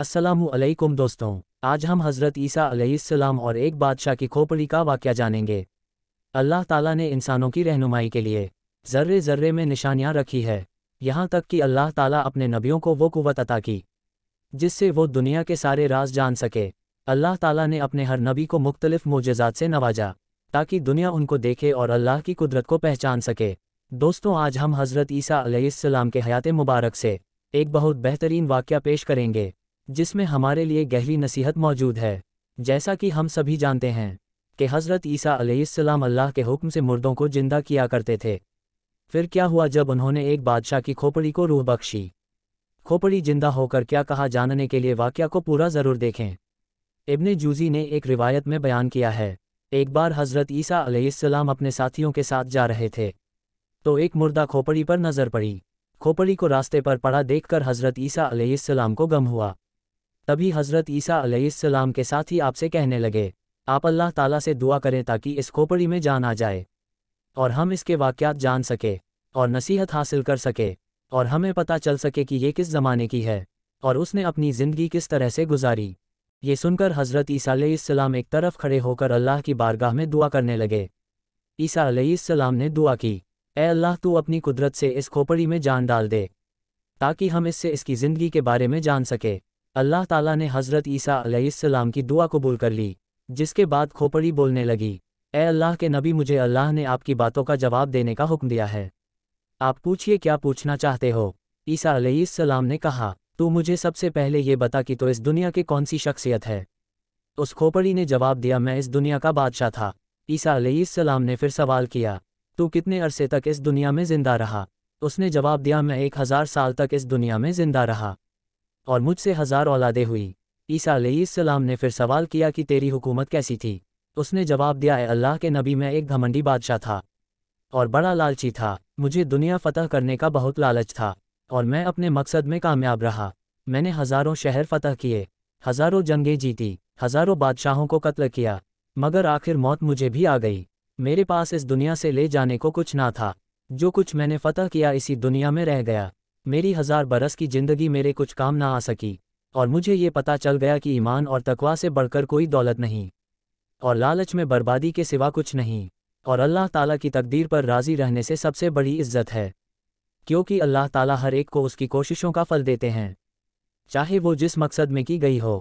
असलकुम दोस्तों आज हम हज़रत ईसा अलैहिस्सलाम और एक बादशाह की खोपड़ी का वाक़ जानेंगे अल्लाह ताला ने इंसानों की रहनुमाई के लिए ज़र्रे ज़र्रे में निशानियाँ रखी है यहाँ तक कि अल्लाह ताला अपने नबियों को वो कुवत अता की जिससे वो दुनिया के सारे राज जान सके अल्लाह ताली ने अपने हर नबी को मुख्तलिफ़ मोजात से नवाजा ताकि दुनिया उनको देखे और अल्लाह की कुदरत को पहचान सके दोस्तों आज हम हज़रत ईसा अलैहिस्सलाम के हयात मुबारक से एक बहुत बेहतरीन वाक़ पेश करेंगे जिसमें हमारे लिए गहरी नसीहत मौजूद है जैसा कि हम सभी जानते हैं कि हज़रत ईसा अलैहिस्सलाम अल्लाह के हुक्म से मुर्दों को जिंदा किया करते थे फिर क्या हुआ जब उन्होंने एक बादशाह की खोपड़ी को रूह बख्शी खोपड़ी जिंदा होकर क्या कहा जानने के लिए वाक्य को पूरा ज़रूर देखें इब्ने जूजी ने एक रिवायत में बयान किया है एक बार हज़रत ईसा अलैहिस्सलाम अपने साथियों के साथ जा रहे थे तो एक मुर्दा खोपड़ी पर नज़र पड़ी खोपड़ी को रास्ते पर पड़ा देखकर हज़रत ईसा अलैहिस्सलाम को गम हुआ तभी हज़रत ईसा अलैहिस्सलाम के साथ ही आपसे कहने लगे आप अल्लाह ताला से दुआ करें ताकि इस खोपड़ी में जान आ जाए और हम इसके वाक़ात जान सके और नसीहत हासिल कर सके और हमें पता चल सके कि ये किस ज़माने की है और उसने अपनी ज़िंदगी किस तरह से गुजारी ये सुनकर हज़रत अलैहिस्सलाम एक तरफ खड़े होकर अल्लाह की बारगाह में दुआ करने लगे ईसा अलैहिस्सलाम ने दुआ की ए अल्लाह तू अपनी कुदरत से इस खोपड़ी में जान डाल दे ताकि हम इससे इसकी ज़िंदगी के बारे में जान सके अल्लाह ताला ने हज़रत ईसा अलैहिस्सलाम की दुआ कबूल कर ली जिसके बाद खोपड़ी बोलने लगी ए अल्लाह के नबी मुझे अल्लाह ने आपकी बातों का जवाब देने का हुक्म दिया है आप पूछिए क्या पूछना चाहते हो ईसा अलैहिस्सलाम ने कहा तू मुझे सबसे पहले ये बता कि तो इस दुनिया की कौन सी शख्सियत है उस खोपड़ी ने जवाब दिया मैं इस दुनिया का बादशाह था ईसा अलैहिस्सलाम ने फिर सवाल किया तू कितने अरसे तक इस दुनिया में जिंदा रहा उसने जवाब दिया मैं एक हज़ार साल तक इस दुनिया में जिंदा रहा और मुझसे हजार औलादे हुई ईसा सलाम ने फिर सवाल किया कि तेरी हुकूमत कैसी थी उसने जवाब दिया है अल्लाह के नबी मैं एक घमंडी बादशाह था और बड़ा लालची था मुझे दुनिया फतह करने का बहुत लालच था और मैं अपने मकसद में कामयाब रहा मैंने हज़ारों शहर फतह किए हज़ारों जंगें जीती हज़ारों बादशाहों को कत्ल किया मगर आखिर मौत मुझे भी आ गई मेरे पास इस दुनिया से ले जाने को कुछ ना था जो कुछ मैंने फतह किया इसी दुनिया में रह गया मेरी हजार बरस की जिंदगी मेरे कुछ काम ना आ सकी और मुझे ये पता चल गया कि ईमान और तकवा से बढ़कर कोई दौलत नहीं और लालच में बर्बादी के सिवा कुछ नहीं और अल्लाह ताला की तकदीर पर राज़ी रहने से सबसे बड़ी इज्जत है क्योंकि अल्लाह ताला हर एक को उसकी कोशिशों का फल देते हैं चाहे वो जिस मकसद में की गई हो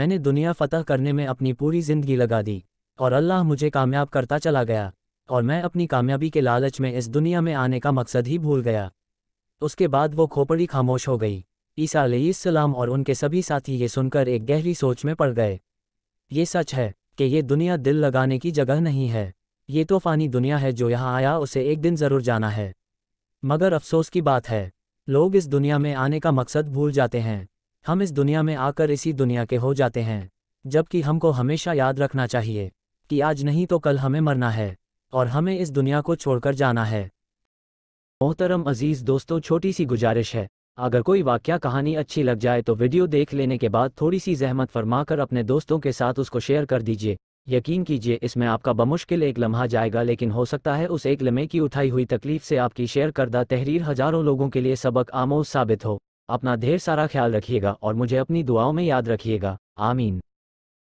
मैंने दुनिया फतह करने में अपनी पूरी ज़िंदगी लगा दी और अल्लाह मुझे कामयाब करता चला गया और मैं अपनी कामयाबी के लालच में इस दुनिया में आने का मकसद ही भूल गया तो उसके बाद वो खोपड़ी खामोश हो गई ईसा सलाम और उनके सभी साथी ये सुनकर एक गहरी सोच में पड़ गए ये सच है कि ये दुनिया दिल लगाने की जगह नहीं है ये तो फानी दुनिया है जो यहाँ आया उसे एक दिन ज़रूर जाना है मगर अफसोस की बात है लोग इस दुनिया में आने का मकसद भूल जाते हैं हम इस दुनिया में आकर इसी दुनिया के हो जाते हैं जबकि हमको हमेशा याद रखना चाहिए कि आज नहीं तो कल हमें मरना है और हमें इस दुनिया को छोड़कर जाना है मोहतरम अजीज़ दोस्तों छोटी सी गुजारिश है अगर कोई वाक्य कहानी अच्छी लग जाए तो वीडियो देख लेने के बाद थोड़ी सी जहमत फरमा कर अपने दोस्तों के साथ उसको शेयर कर दीजिए यकीन कीजिए इसमें आपका बमुश्किल एक लम्हा जाएगा लेकिन हो सकता है उस एक लम्हे की उठाई हुई तकलीफ से आपकी शेयर करदा तहरीर हज़ारों लोगों के लिए सबक आमोज साबित हो अपना ढेर सारा ख्याल रखिएगा और मुझे अपनी दुआओं में याद रखिएगा आमीन